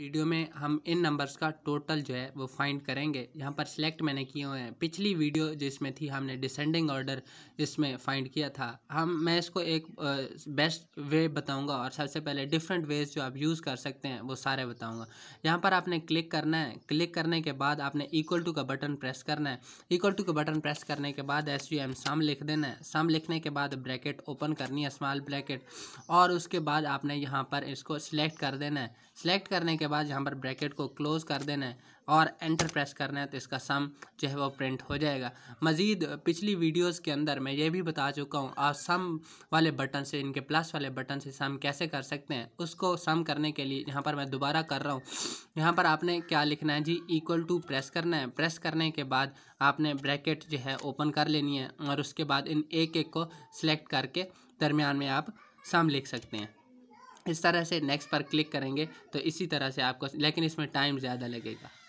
video में हम इन numbers का टोटल जो है वो फाइंड करेंगे यहाँ पर सिलेक्ट मैंने किए हुए हैं पिछली वीडियो जिसमें थी हमने डिसेंडिंग ऑर्डर इसमें फाइंड किया था हम मैं इसको एक बेस्ट वे बताऊंगा और सबसे पहले डिफरेंट वेज जो आप यूज़ कर सकते हैं वो सारे बताऊंगा यहाँ पर आपने क्लिक करना है क्लिक करने के बाद आपने इक्वल टू का बटन प्रेस करना है इक्वल टू का बटन प्रेस करने के बाद एस यू एम सम लिख देना है सम लिखने के बाद ब्रैकेट ओपन करनी है स्मॉल ब्रैकेट और उसके बाद आपने यहाँ पर इसको सिलेक्ट कर देना है सिलेक्ट करने के बाद यहाँ पर ब्रैकेट को क्लोज़ कर देना है और एंटर प्रेस करना है तो इसका सम जो है वो प्रिंट हो जाएगा मज़ीद पिछली वीडियोस के अंदर मैं ये भी बता चुका हूँ आप सम वाले बटन से इनके प्लस वाले बटन से सम कैसे कर सकते हैं उसको सम करने के लिए यहाँ पर मैं दोबारा कर रहा हूँ यहाँ पर आपने क्या लिखना है जी इक्वल टू प्रेस करना है प्रेस करने के बाद आपने ब्रैकेट जो है ओपन कर लेनी है और उसके बाद इन एक एक को सिलेक्ट करके दरमियान में आप सम लिख सकते हैं इस तरह से नेक्स्ट पर क्लिक करेंगे तो इसी तरह से आपको लेकिन इसमें टाइम ज़्यादा लगेगा